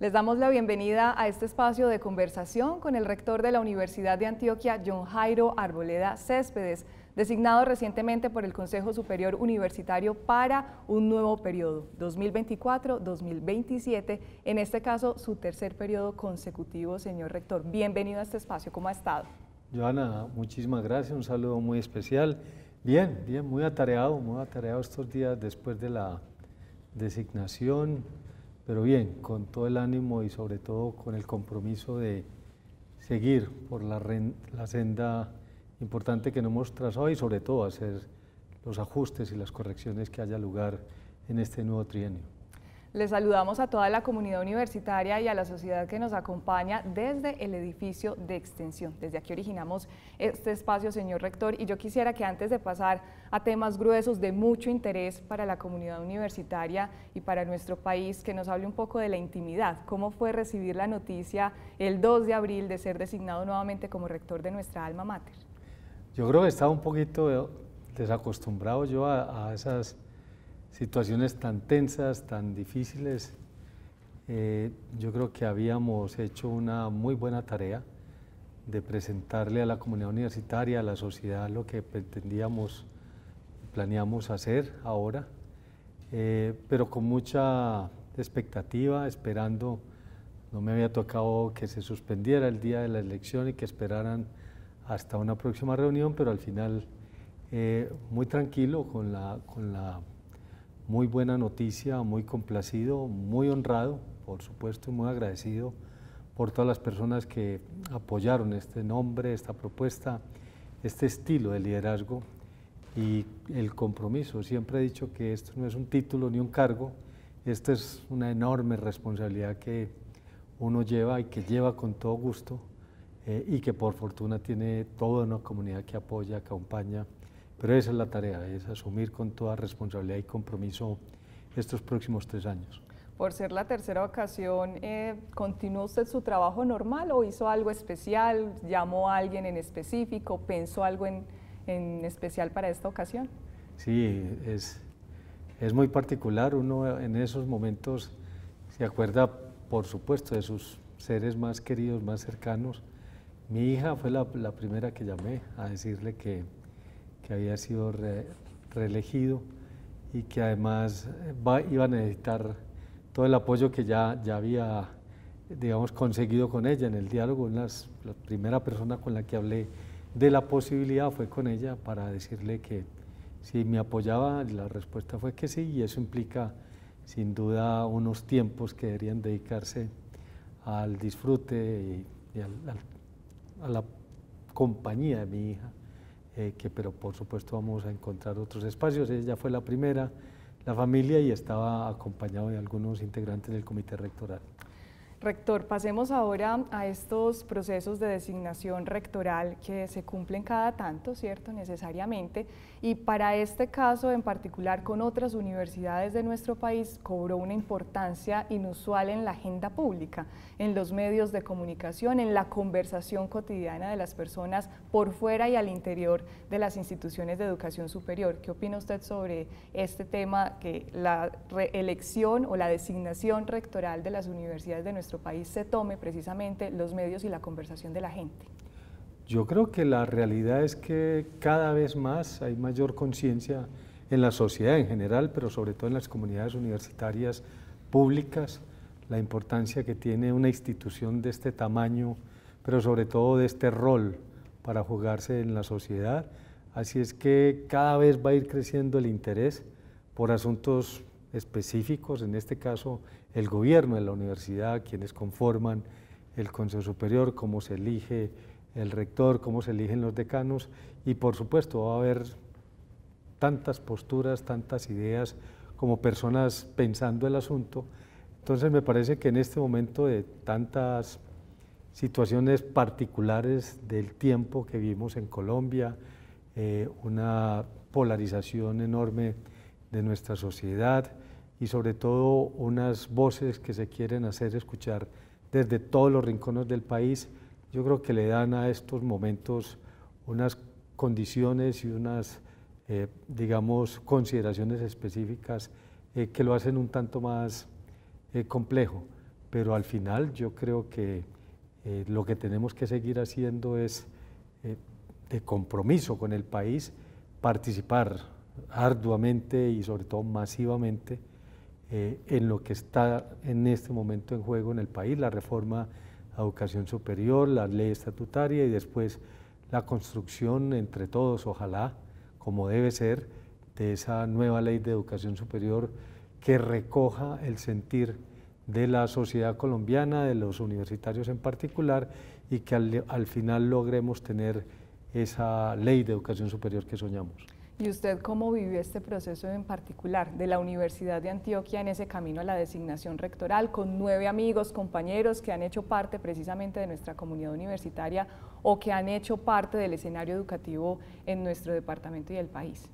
Les damos la bienvenida a este espacio de conversación con el rector de la Universidad de Antioquia, John Jairo Arboleda Céspedes, designado recientemente por el Consejo Superior Universitario para un nuevo periodo, 2024-2027, en este caso su tercer periodo consecutivo, señor rector. Bienvenido a este espacio, ¿cómo ha estado? Joana, muchísimas gracias, un saludo muy especial. Bien, bien, muy atareado, muy atareado estos días después de la designación pero bien, con todo el ánimo y sobre todo con el compromiso de seguir por la, senda importante que nos hemos trazado y sobre todo hacer los ajustes y las correcciones que haya lugar en este nuevo trienio. Les saludamos a toda la comunidad universitaria y a la sociedad que nos acompaña desde el edificio de extensión. Desde aquí originamos este espacio, señor rector, y yo quisiera que antes de pasar a temas gruesos de mucho interés para la comunidad universitaria y para nuestro país, que nos hable un poco de la intimidad, cómo fue recibir la noticia el 2 de abril de ser designado nuevamente como rector de nuestra alma mater. Yo creo que estaba un poquito desacostumbrado yo a, a esas situaciones tan tensas, tan difíciles, eh, yo creo que habíamos hecho una muy buena tarea de presentarle a la comunidad universitaria, a la sociedad, lo que pretendíamos, planeamos hacer ahora, eh, pero con mucha expectativa, esperando, no me había tocado que se suspendiera el día de la elección y que esperaran hasta una próxima reunión, pero al final eh, muy tranquilo con la, con la muy buena noticia, muy complacido, muy honrado, por supuesto, y muy agradecido por todas las personas que apoyaron este nombre, esta propuesta, este estilo de liderazgo y el compromiso. Siempre he dicho que esto no es un título ni un cargo, esta es una enorme responsabilidad que uno lleva y que lleva con todo gusto eh, y que por fortuna tiene toda una comunidad que apoya, que acompaña pero esa es la tarea, es asumir con toda responsabilidad y compromiso estos próximos tres años. Por ser la tercera ocasión, eh, ¿continuó usted su trabajo normal o hizo algo especial? ¿Llamó a alguien en específico? ¿Pensó algo en, en especial para esta ocasión? Sí, es, es muy particular. Uno en esos momentos se acuerda, por supuesto, de sus seres más queridos, más cercanos. Mi hija fue la, la primera que llamé a decirle que, que había sido reelegido y que además eh, iba a necesitar todo el apoyo que ya, ya había digamos, conseguido con ella en el diálogo. la primera persona con la que hablé de la posibilidad fue con ella para decirle que si me apoyaba, la respuesta fue que sí, y eso implica sin duda unos tiempos que deberían dedicarse al disfrute y, a la compañía de mi hija eh, que, pero por supuesto vamos a encontrar otros espacios. Ella fue la primera, la familia, y estaba acompañado de algunos integrantes del comité rectoral. Rector, pasemos ahora a estos procesos de designación rectoral que se cumplen cada tanto, ¿cierto? Necesariamente, y para este caso en particular con otras universidades de nuestro país cobró una importancia inusual en la agenda pública, en los medios de comunicación, en la conversación cotidiana de las personas por fuera y al interior de las instituciones de educación superior. ¿Qué opina usted sobre este tema que la reelección o la designación rectoral de las universidades de nuestro país se tome precisamente los medios y la conversación de la gente? Yo creo que la realidad es que cada vez más hay mayor conciencia en la sociedad en general, pero sobre todo en las comunidades universitarias públicas, la importancia que tiene una institución de este tamaño, pero sobre todo de este rol para jugarse en la sociedad. Así es que cada vez va a ir creciendo el interés por asuntos específicos, en este caso el gobierno de la universidad, quienes conforman el Consejo Superior, cómo se elige el rector, cómo se eligen los decanos y por supuesto va a haber tantas posturas, tantas ideas como personas pensando el asunto. Entonces me parece que en este momento de tantas situaciones particulares del tiempo que vivimos en Colombia, eh, una polarización enorme de nuestra sociedad y sobre todo unas voces que se quieren hacer escuchar desde todos los rincones del país, yo creo que le dan a estos momentos unas condiciones y unas, eh, digamos, consideraciones específicas eh, que lo hacen un tanto más eh, complejo. Pero al final yo creo que lo que tenemos que seguir haciendo es, de compromiso con el país, participar arduamente y sobre todo masivamente en lo que está en este momento en juego en el país, la reforma la educación superior, la ley estatutaria y después la construcción entre todos, ojalá, como debe ser, de esa nueva ley de educación superior que recoja el sentir de la sociedad colombiana, de los universitarios en particular, y que al, al final logremos tener esa ley de educación superior que soñamos. ¿Y usted cómo vivió este proceso en particular de la Universidad de Antioquia en ese camino a la designación rectoral con nueve amigos, compañeros que han hecho parte precisamente de nuestra comunidad universitaria o que han hecho parte del escenario educativo en nuestro departamento y el país?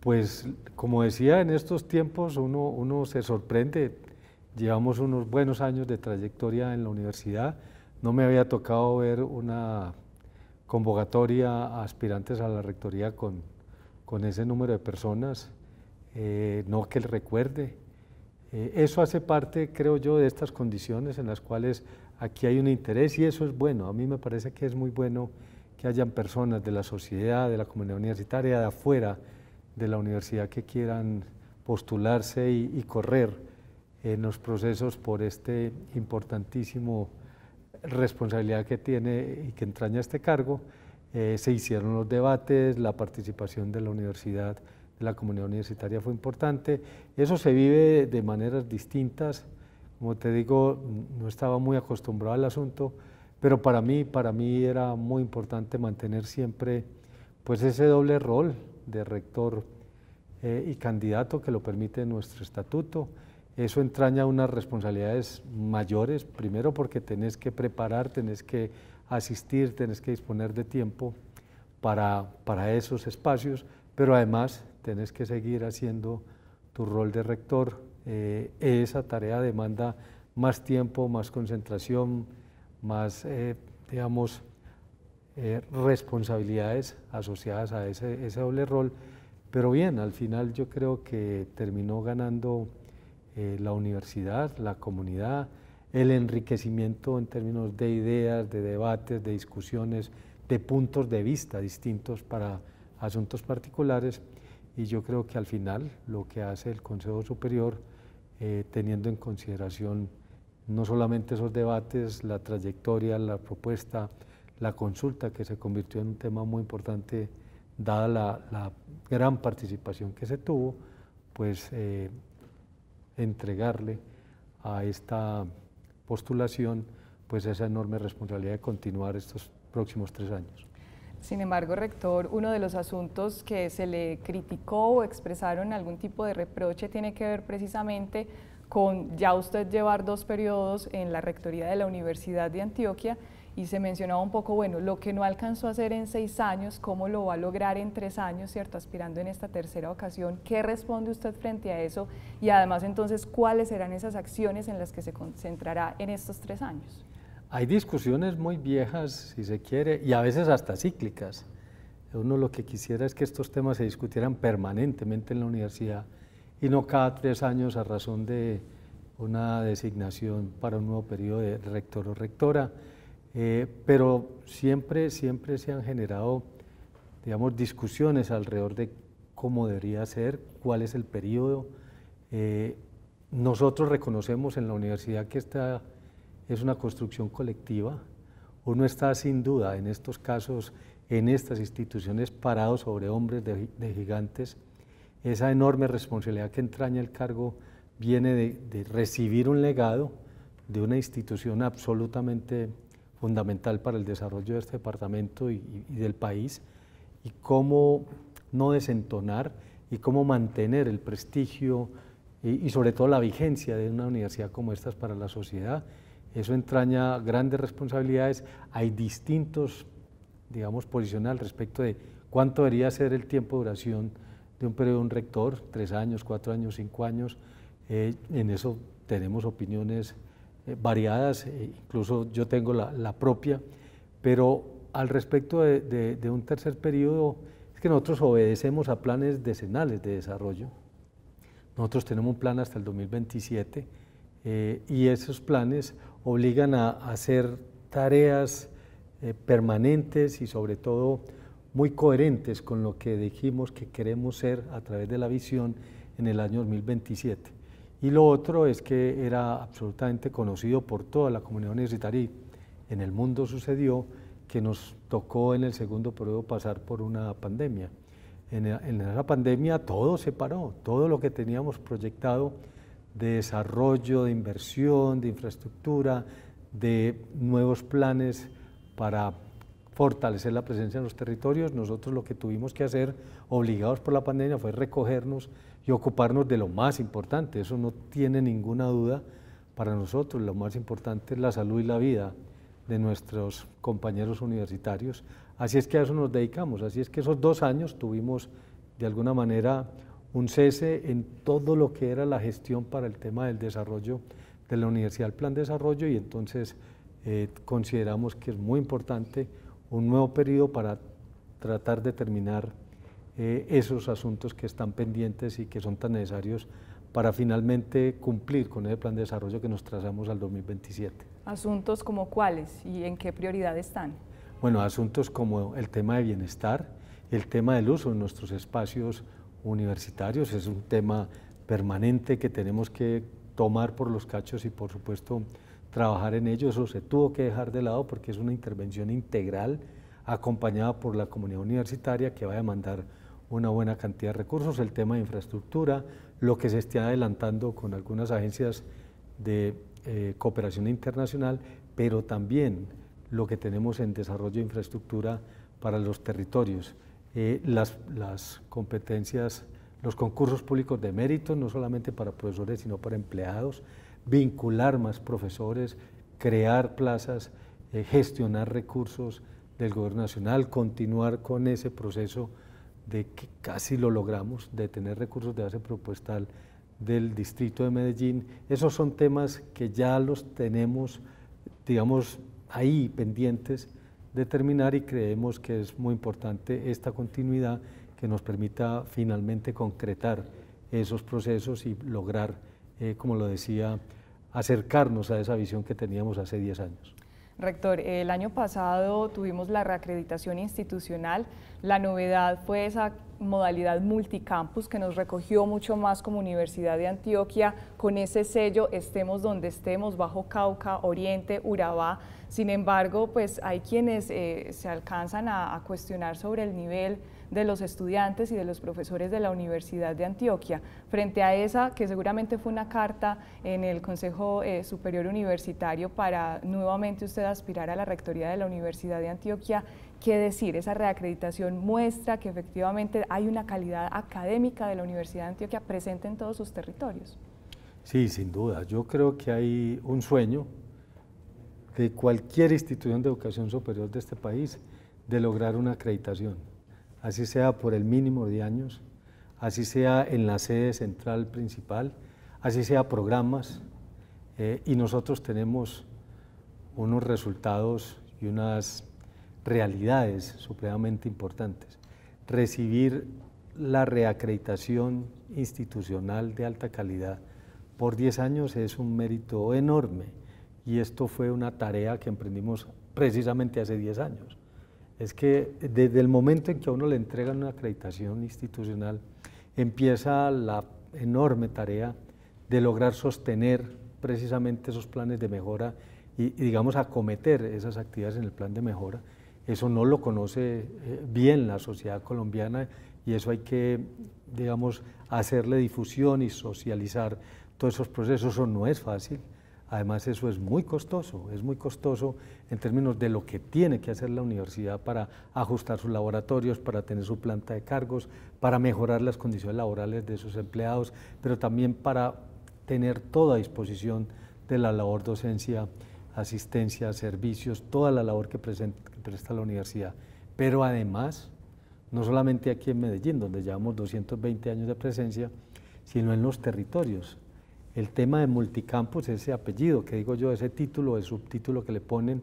Pues como decía, en estos tiempos uno, se sorprende. Llevamos unos buenos años de trayectoria en la universidad. No me había tocado ver una convocatoria a aspirantes a la rectoría con con ese número de personas, eh, no que él recuerde. Eh, eso hace parte, creo yo, de estas condiciones en las cuales aquí hay un interés y eso es bueno. A mí me parece que es muy bueno que hayan personas de la sociedad, de la comunidad universitaria, de afuera de la universidad que quieran postularse y, y correr en los procesos por este importantísimo responsabilidad que tiene y que entraña este cargo. Eh, se hicieron los debates, la participación de la universidad, de la comunidad universitaria fue importante. Eso se vive de maneras distintas. Como te digo, no estaba muy acostumbrado al asunto, pero para mí, para mí era muy importante mantener siempre pues ese doble rol de rector eh, y candidato que lo permite nuestro estatuto. Eso entraña unas responsabilidades mayores, primero porque tenés que preparar, tenés que asistir, tenés que disponer de tiempo para, esos espacios, pero además tenés que seguir haciendo tu rol de rector. Eh, esa tarea demanda más tiempo, más concentración, más, eh, digamos, eh, responsabilidades asociadas a ese, ese, doble rol. Pero bien, al final yo creo que terminó ganando la universidad, la comunidad, el enriquecimiento en términos de ideas, de debates, de discusiones, de puntos de vista distintos para asuntos particulares y yo creo que al final lo que hace el Consejo Superior, eh, teniendo en consideración no solamente esos debates, la trayectoria, la propuesta, la consulta que se convirtió en un tema muy importante dada la, gran participación que se tuvo, pues eh, entregarle a esta postulación, pues esa enorme responsabilidad de continuar estos próximos tres años. Sin embargo, rector, uno de los asuntos que se le criticó o expresaron algún tipo de reproche tiene que ver precisamente con ya usted llevar dos periodos en la rectoría de la Universidad de Antioquia y se mencionaba un poco, bueno, lo que no alcanzó a hacer en seis años, cómo lo va a lograr en tres años, ¿cierto? Aspirando en esta tercera ocasión, ¿qué responde usted frente a eso? Y además entonces, ¿cuáles serán esas acciones en las que se concentrará en estos tres años? Hay discusiones muy viejas, si se quiere, y a veces hasta cíclicas. Uno lo que quisiera es que estos temas se discutieran permanentemente en la universidad y no cada tres años a razón de una designación para un nuevo periodo de rector o rectora eh, pero siempre, siempre se han generado, digamos, discusiones alrededor de cómo debería ser, cuál es el periodo. Eh, nosotros reconocemos en la universidad que esta es una construcción colectiva. Uno está sin duda en estos casos, en estas instituciones, parado sobre hombres de, gigantes. Esa enorme responsabilidad que entraña el cargo viene de, de recibir un legado de una institución absolutamente fundamental para el desarrollo de este departamento y, del país, y cómo no desentonar y cómo mantener el prestigio y, sobre todo la vigencia de una universidad como esta para la sociedad. Eso entraña grandes responsabilidades. Hay distintos, digamos, posiciones al respecto de cuánto debería ser el tiempo de duración de un periodo un rector, tres años, cuatro años, cinco años. Eh, en eso tenemos opiniones eh, variadas, eh, incluso yo tengo la, propia, pero al respecto de, un tercer periodo, es que nosotros obedecemos a planes decenales de desarrollo. Nosotros tenemos un plan hasta el 2027 eh, y esos planes obligan a, hacer tareas permanentes y sobre todo muy coherentes con lo que dijimos que queremos ser a través de la visión en el año 2027. Y lo otro es que era absolutamente conocido por toda la comunidad universitaria. En el mundo sucedió que nos tocó en el segundo periodo pasar por una pandemia. En, e, en esa pandemia todo se paró, todo lo que teníamos proyectado de desarrollo, de inversión, de infraestructura, de nuevos planes para fortalecer la presencia en los territorios, nosotros lo que tuvimos que hacer, obligados por la pandemia, fue recogernos ocuparnos de lo más importante. Eso no tiene ninguna duda para nosotros. Lo más importante es la salud y la vida de nuestros compañeros universitarios. Así es que a eso nos dedicamos. Así es que esos dos años tuvimos de alguna manera un cese en todo lo que era la gestión para el tema del desarrollo de la Universidad del Plan de Desarrollo y entonces eh, consideramos que es muy importante un nuevo periodo para tratar de terminar eh, esos asuntos que están pendientes y que son tan necesarios para finalmente cumplir con ese plan de desarrollo que nos trazamos al 2027. ¿Asuntos como cuáles y en qué prioridad están? Bueno, asuntos como el tema de bienestar, el tema del uso de nuestros espacios universitarios, es un tema permanente que tenemos que tomar por los cachos y por supuesto trabajar en ello, eso se tuvo que dejar de lado porque es una intervención integral acompañada por la comunidad universitaria que va a demandar una buena cantidad de recursos, el tema de infraestructura, lo que se esté adelantando con algunas agencias de eh, cooperación internacional, pero también lo que tenemos en desarrollo de infraestructura para los territorios, eh, las, competencias, los concursos públicos de mérito, no solamente para profesores, sino para empleados, vincular más profesores, crear plazas, eh, gestionar recursos del Gobierno Nacional, continuar con ese proceso de que casi lo logramos, de tener recursos de base propuestal del distrito de Medellín. Esos son temas que ya los tenemos, digamos, ahí pendientes de terminar y creemos que es muy importante esta continuidad que nos permita finalmente concretar esos procesos y lograr, eh, como lo decía, acercarnos a esa visión que teníamos hace 10 años. Rector, el año pasado tuvimos la reacreditación institucional. La novedad fue esa modalidad multicampus que nos recogió mucho más como Universidad de Antioquia con ese sello estemos donde estemos, Bajo Cauca, Oriente, Urabá. Sin embargo, pues hay quienes eh, se alcanzan a cuestionar sobre el nivel de los estudiantes y de los profesores de la Universidad de Antioquia frente a esa que seguramente fue una carta en el Consejo eh, Superior Universitario para nuevamente usted aspirar a la rectoría de la Universidad de Antioquia qué decir. Esa reacreditación muestra que efectivamente hay una calidad académica de la Universidad de Antioquia presente en todos sus territorios. Sí, sin duda. Yo creo que hay un sueño de cualquier institución de educación superior de este país de lograr una acreditación así sea por el mínimo de años, así sea en la sede central principal, así sea programas, eh, y nosotros tenemos unos resultados y unas realidades supremamente importantes. Recibir la reacreditación institucional de alta calidad por 10 años es un mérito enorme y esto fue una tarea que emprendimos precisamente hace 10 años es que desde el momento en que a uno le entregan una acreditación institucional, empieza la enorme tarea de lograr sostener precisamente esos planes de mejora y, digamos, acometer esas actividades en el plan de mejora. Eso no lo conoce eh, bien la sociedad colombiana y eso hay que, digamos, hacerle difusión y socializar todos esos procesos. Eso no es fácil. Además, eso es muy costoso, es muy costoso en términos de lo que tiene que hacer la universidad para ajustar sus laboratorios, para tener su planta de cargos, para mejorar las condiciones laborales de sus empleados, pero también para tener toda disposición de la labor docencia, asistencia, servicios, toda la labor que presta la universidad. Pero además, no solamente aquí en Medellín, donde llevamos 220 años de presencia, sino en los territorios. El tema de multicampus, ese apellido que digo yo, ese título, el subtítulo que le ponen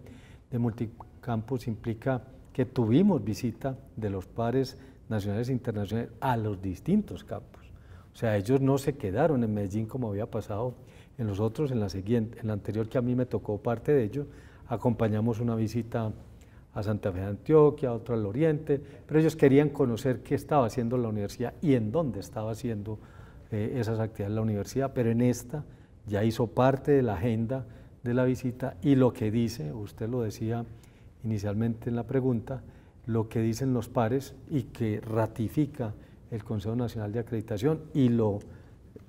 de multicampus implica que tuvimos visita de los pares nacionales e internacionales a los distintos campos. O sea, ellos no se quedaron en Medellín como había pasado en los otros, en la, siguiente, en la anterior que a mí me tocó parte de ellos, acompañamos una visita a Santa Fe de Antioquia, otra al Oriente, pero ellos querían conocer qué estaba haciendo la universidad y en dónde estaba haciendo esas actividades en la universidad, pero en esta ya hizo parte de la agenda de la visita y lo que dice, usted lo decía inicialmente en la pregunta, lo que dicen los pares y que ratifica el Consejo Nacional de Acreditación y lo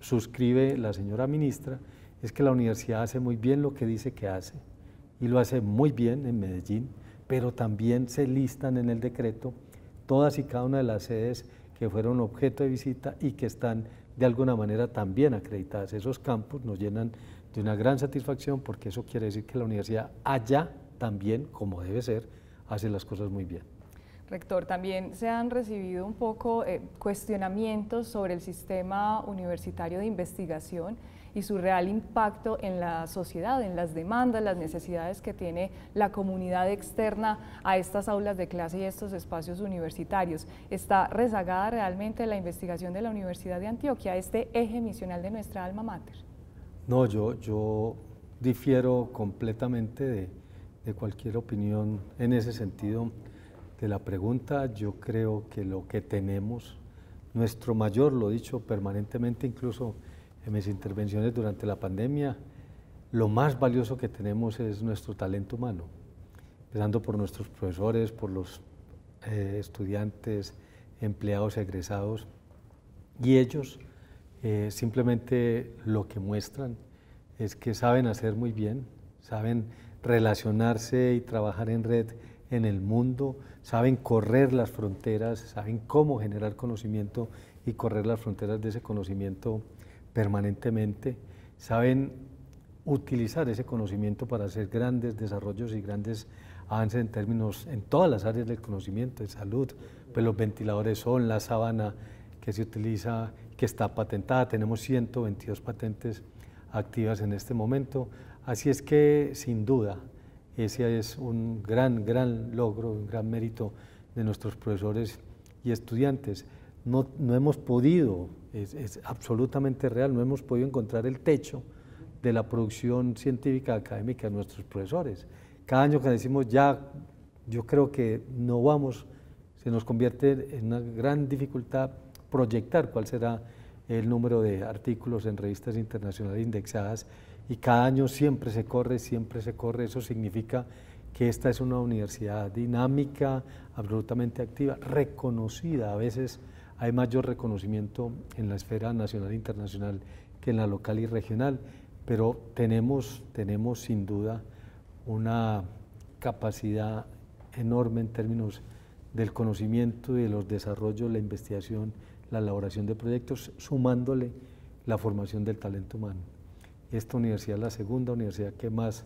suscribe la señora ministra, es que la universidad hace muy bien lo que dice que hace y lo hace muy bien en Medellín, pero también se listan en el decreto todas y cada una de las sedes que fueron objeto de visita y que están de alguna manera también acreditadas. Esos campus nos llenan de una gran satisfacción porque eso quiere decir que la universidad allá también, como debe ser, hace las cosas muy bien. Rector, también se han recibido un poco eh, cuestionamientos sobre el sistema universitario de investigación y su real impacto en la sociedad, en las demandas, las necesidades que tiene la comunidad externa a estas aulas de clase y estos espacios universitarios. ¿Está rezagada realmente la investigación de la Universidad de Antioquia, este eje misional de nuestra alma mater? No, yo, yo difiero completamente de cualquier opinión en ese sentido de la pregunta, yo creo que lo que tenemos, nuestro mayor, lo he dicho permanentemente, incluso en mis intervenciones durante la pandemia, lo más valioso que tenemos es nuestro talento humano, empezando por nuestros profesores, por los eh, estudiantes, empleados, egresados, y ellos eh, simplemente lo que muestran es que saben hacer muy bien, saben relacionarse y trabajar en red en el mundo, saben correr las fronteras, saben cómo generar conocimiento y correr las fronteras de ese conocimiento permanentemente, saben utilizar ese conocimiento para hacer grandes desarrollos y grandes avances en términos, en todas las áreas del conocimiento, en salud, pues los ventiladores son la sábana que se utiliza, que está patentada, tenemos 122 patentes activas en este momento, así es que sin duda, ese es un gran, gran logro, un gran mérito de nuestros profesores y estudiantes. No, no hemos podido, es, es, absolutamente real, no hemos podido encontrar el techo de la producción científica académica de nuestros profesores. Cada año que decimos ya, yo creo que no vamos, se nos convierte en una gran dificultad proyectar cuál será el número de artículos en revistas internacionales indexadas y cada año siempre se corre, siempre se corre. Eso significa que esta es una universidad dinámica, absolutamente activa, reconocida. A veces hay mayor reconocimiento en la esfera nacional e internacional que en la local y regional, pero tenemos, tenemos sin duda una capacidad enorme en términos del conocimiento y de los desarrollos, la investigación, la elaboración de proyectos, sumándole la formación del talento humano esta universidad es la segunda universidad que más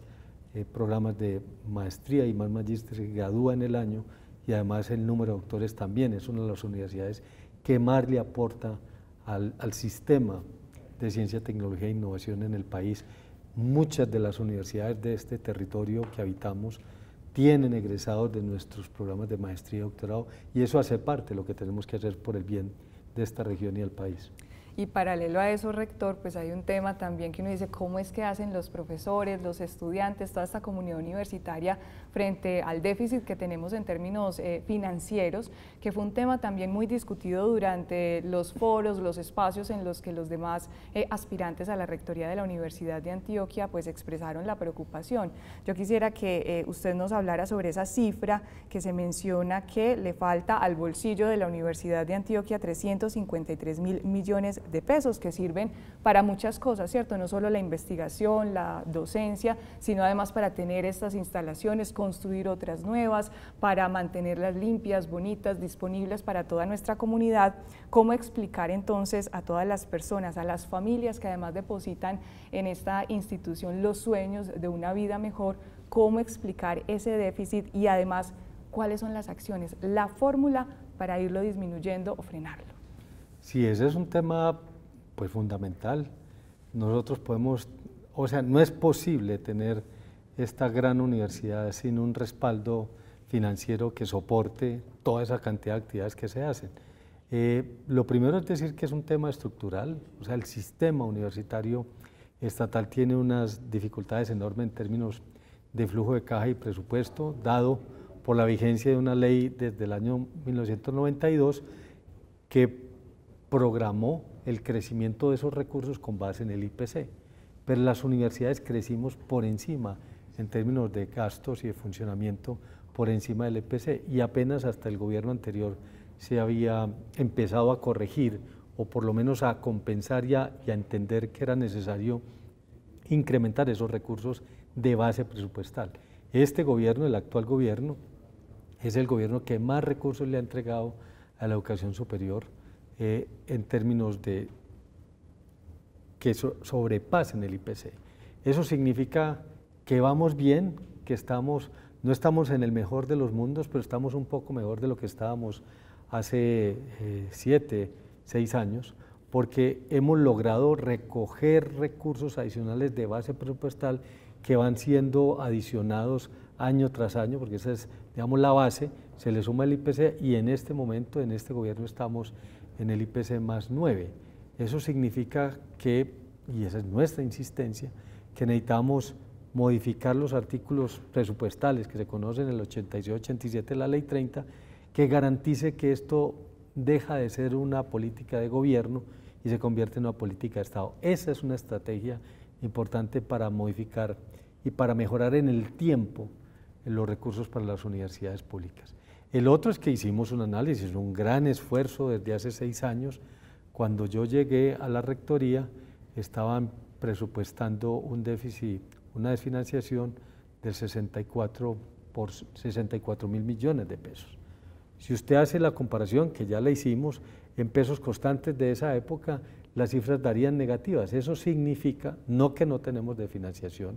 eh, programas de maestría y más magíster se gradúa en el año y además el número de doctores también es una de las universidades que más le aporta al sistema de ciencia, tecnología e innovación en el país. Muchas de las universidades de este territorio que habitamos tienen egresados de nuestros programas de maestría y doctorado y eso hace parte de lo que tenemos que hacer por el bien de esta región y del país. Y paralelo a eso, rector, pues hay un tema también que uno dice, ¿cómo es que hacen los profesores, los estudiantes, toda esta comunidad universitaria frente al déficit que tenemos en términos eh, financieros? Que fue un tema también muy discutido durante los foros, los espacios en los que los demás eh, aspirantes a la rectoría de la Universidad de Antioquia pues expresaron la preocupación. Yo quisiera que eh, usted nos hablara sobre esa cifra que se menciona que le falta al bolsillo de la Universidad de Antioquia 353 mil millones de pesos que sirven para muchas cosas, ¿cierto? No solo la investigación, la docencia, sino además para tener estas instalaciones, construir otras nuevas, para mantenerlas limpias, bonitas, disponibles para toda nuestra comunidad. ¿Cómo explicar entonces a todas las personas, a las familias que además depositan en esta institución los sueños de una vida mejor? ¿Cómo explicar ese déficit y además cuáles son las acciones, la fórmula para irlo disminuyendo o frenarlo? si ese es un tema pues fundamental. Nosotros podemos, o sea, no es posible tener esta gran universidad sin un respaldo financiero que soporte toda esa cantidad de actividades que se hacen. Eh, lo primero es decir que es un tema estructural, o sea, el sistema universitario estatal tiene unas dificultades enormes en términos de flujo de caja y presupuesto, dado por la vigencia de una ley desde el año 1992 que programó el crecimiento de esos recursos con base en el IPC, pero las universidades crecimos por encima en términos de gastos y de funcionamiento por encima del IPC y apenas hasta el gobierno anterior se había empezado a corregir o por lo menos a compensar ya y a entender que era necesario incrementar esos recursos de base presupuestal. Este gobierno, el actual gobierno, es el gobierno que más recursos le ha entregado a la educación superior, eh, en términos de que sobrepasen el IPC. Eso significa que vamos bien, que estamos, no estamos en el mejor de los mundos, pero estamos un poco mejor de lo que estábamos hace eh, siete, seis años, porque hemos logrado recoger recursos adicionales de base presupuestal que van siendo adicionados año tras año, porque esa es, digamos, la base, se le suma el IPC y en este momento, en este gobierno, estamos en el IPC más 9. Eso significa que, y esa es nuestra insistencia, que necesitamos modificar los artículos presupuestales que se conocen en el 86-87 de la Ley 30, que garantice que esto deja de ser una política de gobierno y se convierte en una política de Estado. Esa es una estrategia importante para modificar y para mejorar en el tiempo los recursos para las universidades públicas. El otro es que hicimos un análisis, un gran esfuerzo desde hace seis años. Cuando yo llegué a la rectoría, estaban presupuestando un déficit, una desfinanciación del 64 por mil millones de pesos. Si usted hace la comparación, que ya la hicimos, en pesos constantes de esa época, las cifras darían negativas. Eso significa no que no tenemos desfinanciación,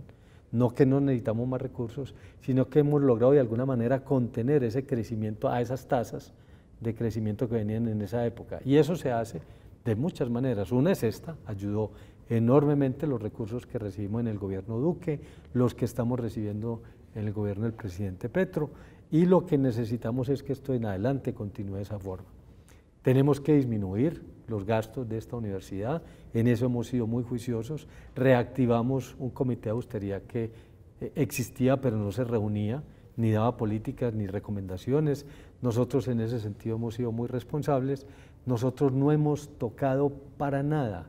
no que no necesitamos más recursos, sino que hemos logrado de alguna manera contener ese crecimiento a esas tasas de crecimiento que venían en esa época. Y eso se hace de muchas maneras. Una es esta, ayudó enormemente los recursos que recibimos en el gobierno Duque, los que estamos recibiendo en el gobierno del presidente Petro, y lo que necesitamos es que esto en adelante continúe de esa forma. Tenemos que disminuir los gastos de esta universidad, en eso hemos sido muy juiciosos, reactivamos un comité de austeridad que eh, existía pero no se reunía, ni daba políticas ni recomendaciones. Nosotros en ese sentido hemos sido muy responsables. Nosotros no hemos tocado para nada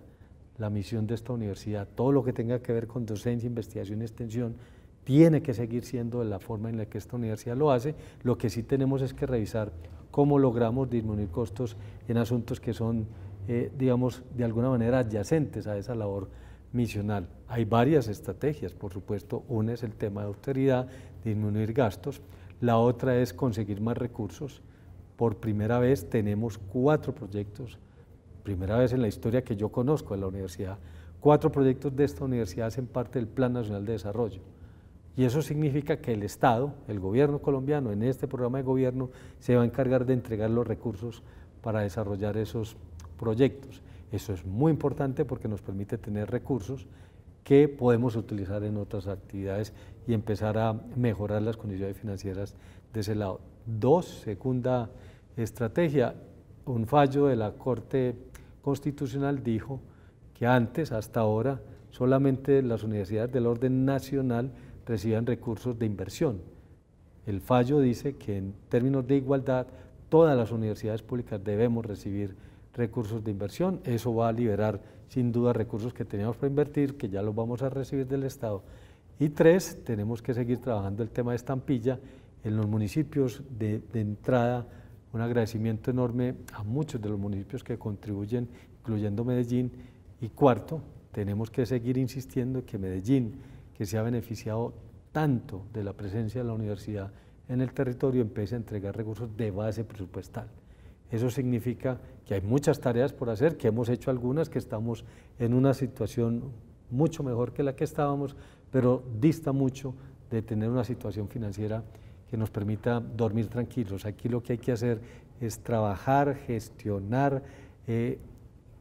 la misión de esta universidad. Todo lo que tenga que ver con docencia, investigación y extensión tiene que seguir siendo de la forma en la que esta universidad lo hace. Lo que sí tenemos es que revisar cómo logramos disminuir costos en asuntos que son, eh, digamos, de alguna manera adyacentes a esa labor misional. Hay varias estrategias, por supuesto. Una es el tema de austeridad, disminuir gastos. La otra es conseguir más recursos. Por primera vez tenemos cuatro proyectos, primera vez en la historia que yo conozco de la universidad, cuatro proyectos de esta universidad hacen parte del Plan Nacional de Desarrollo y eso significa que el Estado, el gobierno colombiano, en este programa de gobierno, se va a encargar de entregar los recursos para desarrollar esos proyectos. Eso es muy importante porque nos permite tener recursos que podemos utilizar en otras actividades y empezar a mejorar las condiciones financieras de ese lado. Dos, segunda estrategia, un fallo de la Corte Constitucional dijo que antes, hasta ahora, solamente las universidades del orden nacional reciban recursos de inversión. El fallo dice que en términos de igualdad todas las universidades públicas debemos recibir recursos de inversión. Eso va a liberar sin duda recursos que teníamos para invertir, que ya los vamos a recibir del Estado. Y tres, tenemos que seguir trabajando el tema de estampilla en los municipios de, de entrada. Un agradecimiento enorme a muchos de los municipios que contribuyen, incluyendo Medellín. Y cuarto, tenemos que seguir insistiendo que Medellín que se ha beneficiado tanto de la presencia de la universidad en el territorio empiece a entregar recursos de base presupuestal. Eso significa que hay muchas tareas por hacer, que hemos hecho algunas, que estamos en una situación mucho mejor que la que estábamos, pero dista mucho de tener una situación financiera que nos permita dormir tranquilos. Aquí lo que hay que hacer es trabajar, gestionar eh,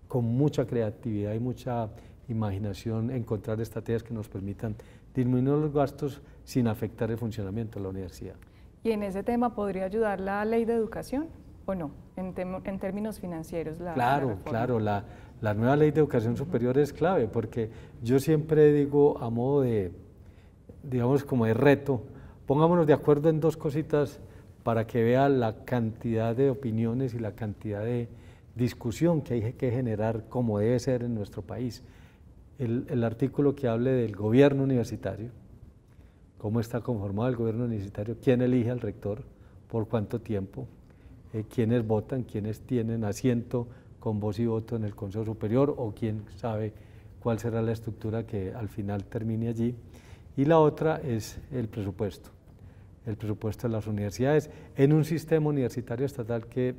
con mucha creatividad y mucha imaginación, encontrar estrategias que nos permitan disminuir los gastos sin afectar el funcionamiento de la universidad. ¿Y en ese tema podría ayudar la ley de educación o no? En, términos financieros. La, claro, claro. La, nueva ley de educación superior es clave porque yo siempre digo a modo de, digamos, como de reto, pongámonos de acuerdo en dos cositas para que vea la cantidad de opiniones y la cantidad de discusión que hay que generar como debe ser en nuestro país el, artículo que hable del gobierno universitario, cómo está conformado el gobierno universitario, quién elige al rector, por cuánto tiempo, eh, quiénes votan, quiénes tienen asiento con voz y voto en el Consejo Superior o quién sabe cuál será la estructura que al final termine allí. Y la otra es el presupuesto, el presupuesto de las universidades en un sistema universitario estatal que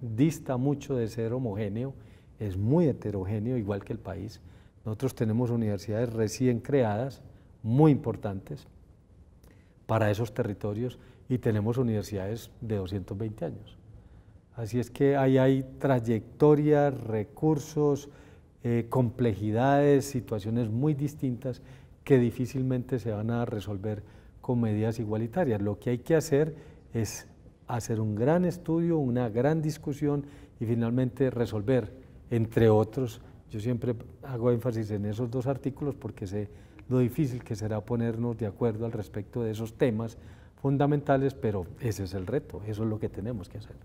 dista mucho de ser homogéneo, es muy heterogéneo, igual que el país. Nosotros tenemos universidades recién creadas, muy importantes, para esos territorios y tenemos universidades de 220 años. Así es que ahí hay trayectorias, recursos, eh, complejidades, situaciones muy distintas que difícilmente se van a resolver con medidas igualitarias. Lo que hay que hacer es hacer un gran estudio, una gran discusión y finalmente resolver, entre otros, yo siempre hago énfasis en esos dos artículos porque sé lo difícil que será ponernos de acuerdo al respecto de esos temas fundamentales, pero ese es el reto, eso es lo que tenemos que hacer.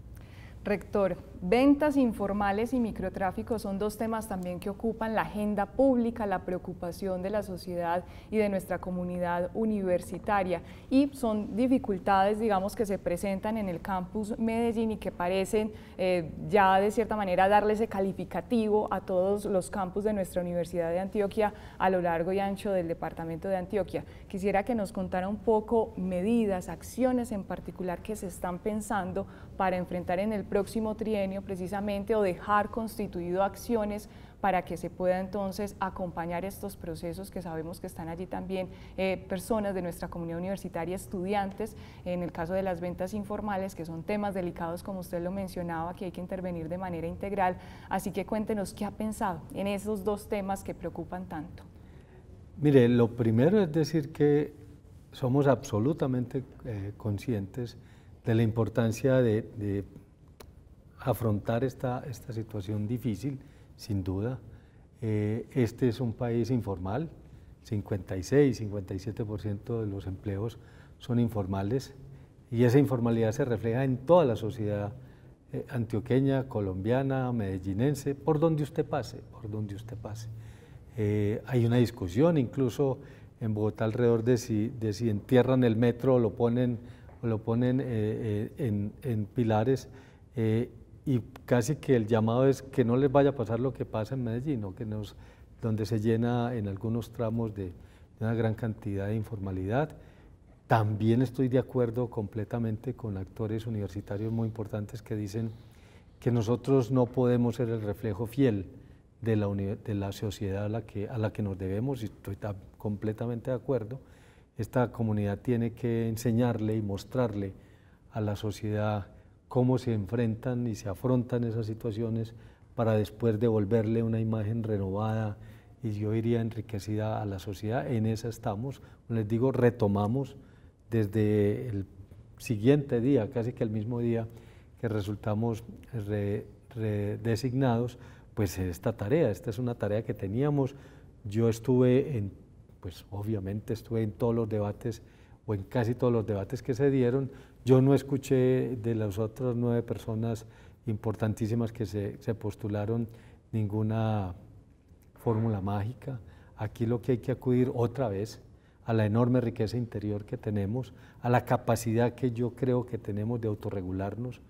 Rector, ventas informales y microtráfico son dos temas también que ocupan la agenda pública, la preocupación de la sociedad y de nuestra comunidad universitaria y son dificultades, digamos, que se presentan en el campus Medellín y que parecen eh, ya de cierta manera darle ese calificativo a todos los campus de nuestra Universidad de Antioquia a lo largo y ancho del departamento de Antioquia. Quisiera que nos contara un poco medidas, acciones en particular que se están pensando para enfrentar en el próximo trienio precisamente o dejar constituido acciones para que se pueda entonces acompañar estos procesos que sabemos que están allí también eh, personas de nuestra comunidad universitaria, estudiantes, en el caso de las ventas informales, que son temas delicados como usted lo mencionaba, que hay que intervenir de manera integral. Así que cuéntenos qué ha pensado en esos dos temas que preocupan tanto. Mire, lo primero es decir que somos absolutamente eh, conscientes de la importancia de afrontar esta, esta situación difícil, sin duda. Eh, este es un país informal, 56, 57% de los empleos son informales y esa informalidad se refleja en toda la sociedad eh, antioqueña, colombiana, medellinense, por donde usted pase, por donde usted pase. Eh, hay una discusión incluso en Bogotá alrededor de si, de si entierran el metro o lo ponen, o lo ponen en, en, pilares y casi que el llamado es que no les vaya a pasar lo que pasa en Medellín, que nos, donde se llena en algunos tramos de, una gran cantidad de informalidad. También estoy de acuerdo completamente con actores universitarios muy importantes que dicen que nosotros no podemos ser el reflejo fiel de la, de la sociedad a la, que, a la que nos debemos, y estoy completamente de acuerdo. Esta comunidad tiene que enseñarle y mostrarle a la sociedad cómo se enfrentan y se afrontan esas situaciones para después devolverle una imagen renovada y yo diría enriquecida a la sociedad. En esa estamos, les digo, retomamos desde el siguiente día, casi que el mismo día que resultamos redesignados, pues esta tarea, esta es una tarea que teníamos. Yo estuve en, pues obviamente estuve en todos los debates o en casi todos los debates que se dieron, yo no escuché de las otras nueve personas importantísimas que se, postularon ninguna fórmula mágica. Aquí lo que hay que acudir otra vez a la enorme riqueza interior que tenemos, a la capacidad que yo creo que tenemos de autorregularnos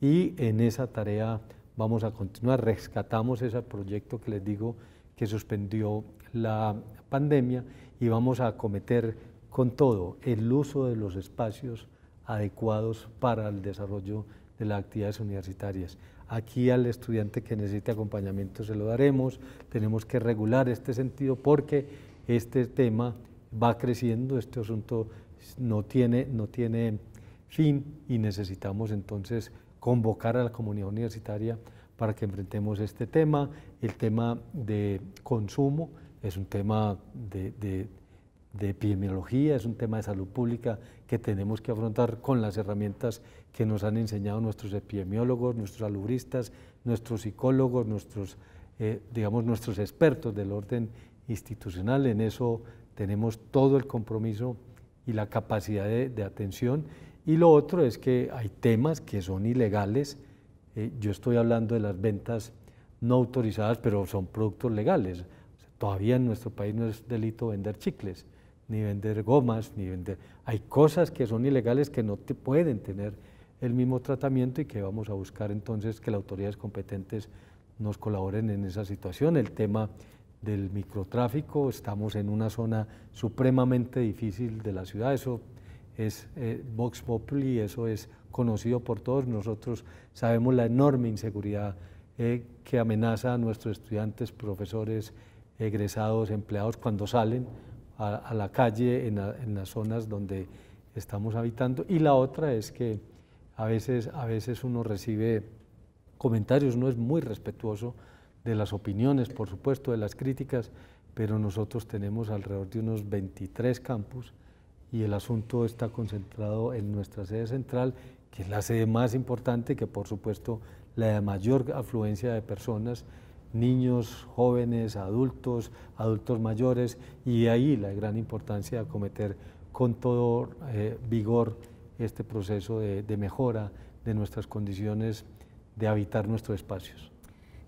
y en esa tarea vamos a continuar. Rescatamos ese proyecto que les digo que suspendió la pandemia y vamos a acometer con todo el uso de los espacios adecuados para el desarrollo de las actividades universitarias. Aquí al estudiante que necesite acompañamiento se lo daremos, tenemos que regular este sentido porque este tema va creciendo, este asunto no tiene, no tiene fin y necesitamos entonces convocar a la comunidad universitaria para que enfrentemos este tema. El tema de consumo es un tema de de epidemiología, es un tema de salud pública que tenemos que afrontar con las herramientas que nos han enseñado nuestros epidemiólogos, nuestros alubristas, nuestros psicólogos, nuestros, eh, digamos, nuestros expertos del orden institucional. En eso tenemos todo el compromiso y la capacidad de, atención. Y lo otro es que hay temas que son ilegales. Eh, yo estoy hablando de las ventas no autorizadas, pero son productos legales. Todavía en nuestro país no es delito vender chicles ni vender gomas, ni vender... Hay cosas que son ilegales que no te pueden tener el mismo tratamiento y que vamos a buscar entonces que las autoridades competentes nos colaboren en esa situación. El tema del microtráfico, estamos en una zona supremamente difícil de la ciudad, eso es eh, Vox Populi, eso es conocido por todos nosotros, sabemos la enorme inseguridad eh, que amenaza a nuestros estudiantes, profesores, egresados, empleados cuando salen a, la calle en, las zonas donde estamos habitando. Y la otra es que a veces, a veces uno recibe comentarios, no es muy respetuoso de las opiniones, por supuesto, de las críticas, pero nosotros tenemos alrededor de unos 23 campus y el asunto está concentrado en nuestra sede central, que es la sede más importante, que por supuesto la de mayor afluencia de personas niños, jóvenes, adultos, adultos mayores, y ahí la gran importancia de acometer con todo eh, vigor este proceso de mejora de nuestras condiciones de habitar nuestros espacios.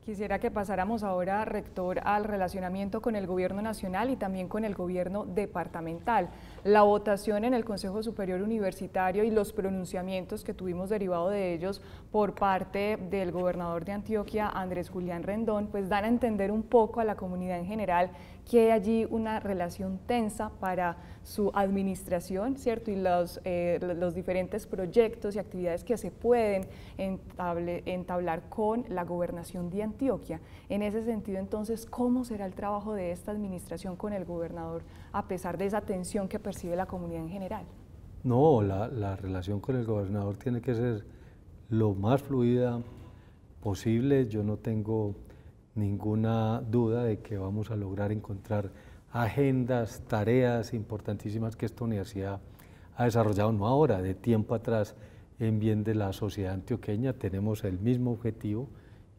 Quisiera que pasáramos ahora, rector, al relacionamiento con el gobierno nacional y también con el gobierno departamental la votación en el Consejo Superior Universitario y los pronunciamientos que tuvimos derivado de ellos por parte del gobernador de Antioquia, Andrés Julián Rendón, pues dan a entender un poco a la comunidad en general que hay allí una relación tensa para su administración, ¿cierto? Y los, eh, diferentes proyectos y actividades que se pueden entablar con la gobernación de Antioquia. En ese sentido, entonces, ¿cómo será el trabajo de esta administración con el gobernador a pesar de esa tensión que percibe la comunidad en general? No, la, relación con el gobernador tiene que ser lo más fluida posible. Yo no tengo ninguna duda de que vamos a lograr encontrar agendas, tareas importantísimas que esta universidad ha desarrollado, no ahora, de tiempo atrás, en bien de la sociedad antioqueña. Tenemos el mismo objetivo,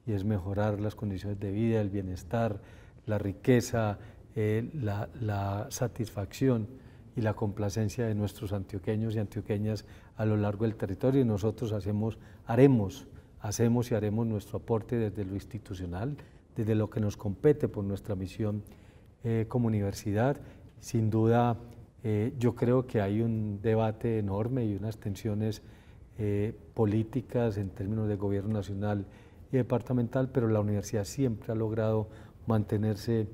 y es mejorar las condiciones de vida, el bienestar, la riqueza, eh, la, satisfacción y la complacencia de nuestros antioqueños y antioqueñas a lo largo del territorio y nosotros hacemos, haremos, hacemos y haremos nuestro aporte desde lo institucional, desde lo que nos compete por nuestra misión eh, como universidad. Sin duda, eh, yo creo que hay un debate enorme y unas tensiones políticas en términos de gobierno nacional y departamental, pero la universidad siempre ha logrado mantenerse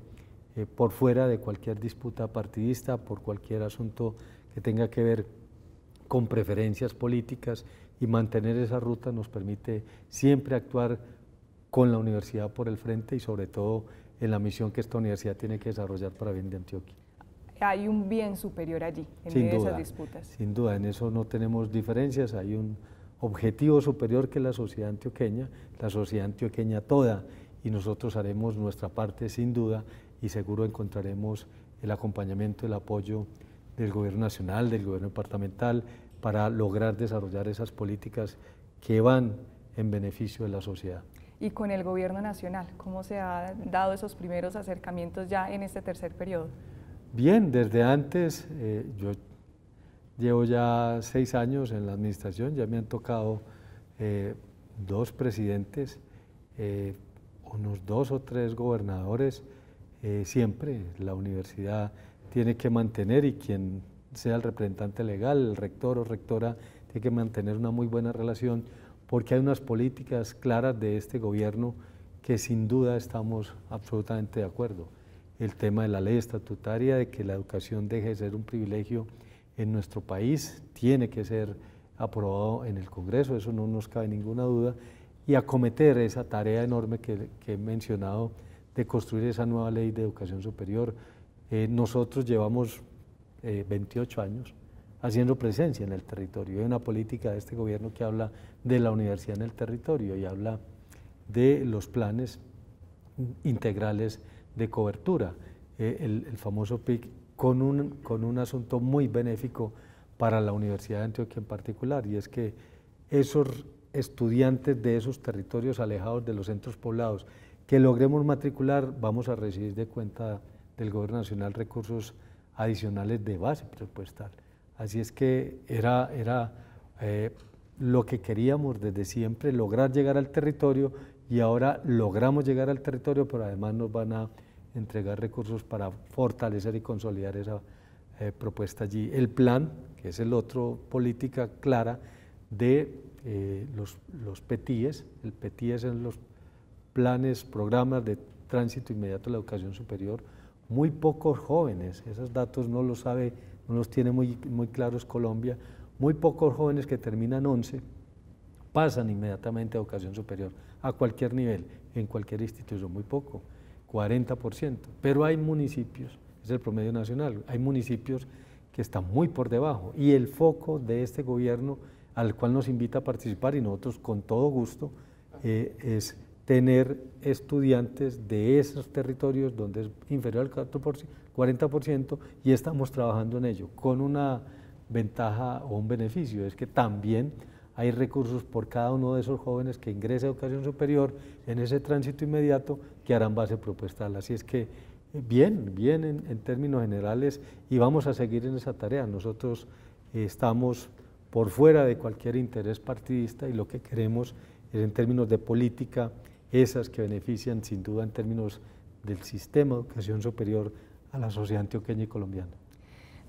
eh, por fuera de cualquier disputa partidista, por cualquier asunto que tenga que ver con preferencias políticas y mantener esa ruta nos permite siempre actuar con la universidad por el frente y sobre todo en la misión que esta universidad tiene que desarrollar para bien de Antioquia. Hay un bien superior allí, en sin esas disputas. Sin duda, en eso no tenemos diferencias, hay un objetivo superior que la sociedad antioqueña, la sociedad antioqueña toda, y nosotros haremos nuestra parte sin duda y seguro encontraremos el acompañamiento, el apoyo del gobierno nacional, del gobierno departamental, para lograr desarrollar esas políticas que van en beneficio de la sociedad. Y con el gobierno nacional, ¿cómo se han dado esos primeros acercamientos ya en este tercer periodo? Bien, desde antes eh, yo yo Llevo ya seis años en la administración, ya me han tocado eh, dos presidentes, eh, unos dos o tres gobernadores, eh, siempre la universidad tiene que mantener y quien sea el representante legal, el rector o rectora, tiene que mantener una muy buena relación porque hay unas políticas claras de este gobierno que sin duda estamos absolutamente de acuerdo. El tema de la ley estatutaria, de que la educación deje de ser un privilegio en nuestro país, tiene que ser aprobado en el Congreso, eso no nos cabe ninguna duda, y acometer esa tarea enorme que, he mencionado de construir esa nueva ley de educación superior. Eh, nosotros llevamos 28 eh, años haciendo presencia en el territorio. Hay una política de este gobierno que habla de la universidad en el territorio y habla de los planes integrales de cobertura, eh, el, el famoso PIC con un, con un asunto muy benéfico para la Universidad de Antioquia en particular, y es que esos estudiantes de esos territorios alejados de los centros poblados que logremos matricular, vamos a recibir de cuenta del Gobierno Nacional recursos adicionales de base presupuestal. Así es que era, era eh, lo que queríamos desde siempre, lograr llegar al territorio y ahora logramos llegar al territorio, pero además nos van a entregar recursos para fortalecer y consolidar esa eh, propuesta allí. El plan, que es el otro política clara de eh, los, los PETIES, el PETIES en los planes, programas de tránsito inmediato a la educación superior, muy pocos jóvenes, esos datos no los sabe, no los tiene muy, muy claros Colombia, muy pocos jóvenes que terminan 11 pasan inmediatamente a educación superior, a cualquier nivel, en cualquier institución, muy poco. 40%, pero hay municipios, es el promedio nacional, hay municipios que están muy por debajo y el foco de este gobierno al cual nos invita a participar y nosotros con todo gusto eh, es tener estudiantes de esos territorios donde es inferior al 40% y estamos trabajando en ello con una ventaja o un beneficio, es que también hay recursos por cada uno de esos jóvenes que ingrese a educación superior en ese tránsito inmediato que harán base propuestal. Así es que eh, bien, bien en, términos generales y vamos a seguir en esa tarea. Nosotros eh, estamos por fuera de cualquier interés partidista y lo que queremos es en términos de política, esas que benefician sin duda en términos del sistema de educación superior a la sociedad antioqueña y colombiana.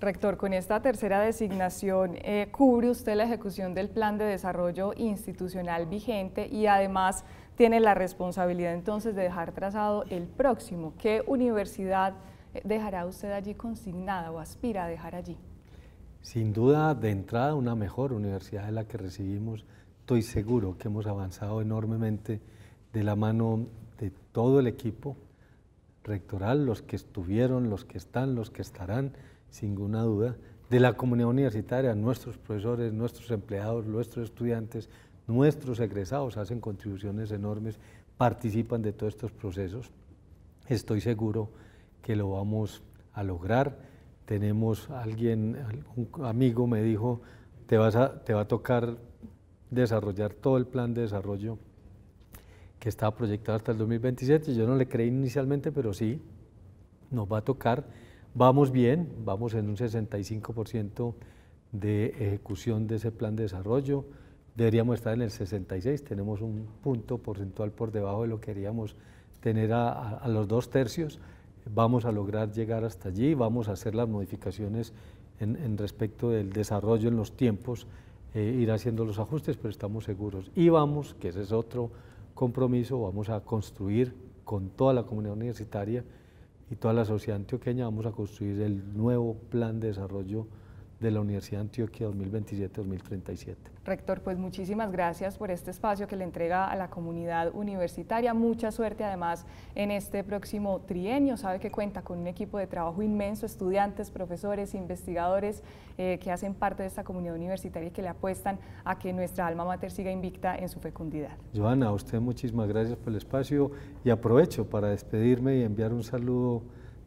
Rector, con esta tercera designación eh, cubre usted la ejecución del plan de desarrollo institucional vigente y además tiene la responsabilidad entonces de dejar trazado el próximo. ¿Qué universidad eh, dejará usted allí consignada o aspira a dejar allí? Sin duda, de entrada, una mejor universidad de la que recibimos. Estoy seguro que hemos avanzado enormemente de la mano de todo el equipo rectoral, los que estuvieron, los que están, los que estarán, sin ninguna duda, de la comunidad universitaria, nuestros profesores, nuestros empleados, nuestros estudiantes, nuestros egresados hacen contribuciones enormes, participan de todos estos procesos. Estoy seguro que lo vamos a lograr. Tenemos alguien, un amigo me dijo, te, te va a tocar desarrollar todo el plan de desarrollo que estaba proyectado hasta el 2027. Yo no le creí inicialmente, pero sí, nos va a tocar Vamos bien, vamos en un 65% de ejecución de ese plan de desarrollo. Deberíamos estar en el 66, tenemos un punto porcentual por debajo de lo que queríamos tener a, los dos tercios. Vamos a lograr llegar hasta allí, vamos a hacer las modificaciones en, respecto del desarrollo en los tiempos, eh, ir haciendo los ajustes, pero estamos seguros. Y vamos, que ese es otro compromiso, vamos a construir con toda la comunidad universitaria y toda la sociedad antioqueña vamos a construir el nuevo plan de desarrollo de la Universidad Antioquia 2027-2037. Rector, pues muchísimas gracias por este espacio que le entrega a la comunidad universitaria. Mucha suerte además en este próximo trienio. Sabe que cuenta con un equipo de trabajo inmenso, estudiantes, profesores, investigadores eh, que hacen parte de esta comunidad universitaria y que le apuestan a que nuestra alma mater siga invicta en su fecundidad. Joana, a usted muchísimas gracias por el espacio y aprovecho para despedirme y enviar un saludo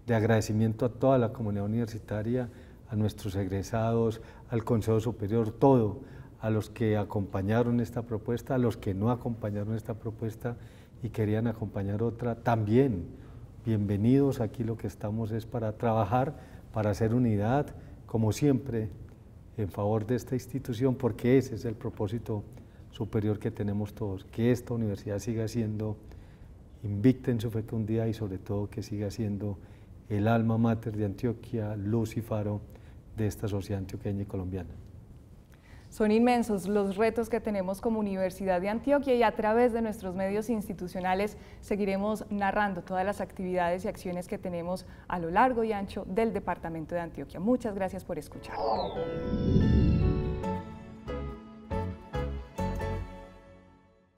de agradecimiento a toda la comunidad universitaria a nuestros egresados, al Consejo Superior, todo, a los que acompañaron esta propuesta, a los que no acompañaron esta propuesta y querían acompañar otra, también bienvenidos. Aquí lo que estamos es para trabajar, para hacer unidad, como siempre, en favor de esta institución, porque ese es el propósito superior que tenemos todos, que esta universidad siga siendo invicta en su fecundidad y sobre todo que siga siendo el alma mater de Antioquia, luz y faro de esta sociedad antioqueña y colombiana. Son inmensos los retos que tenemos como Universidad de Antioquia y a través de nuestros medios institucionales seguiremos narrando todas las actividades y acciones que tenemos a lo largo y ancho del Departamento de Antioquia. Muchas gracias por escuchar.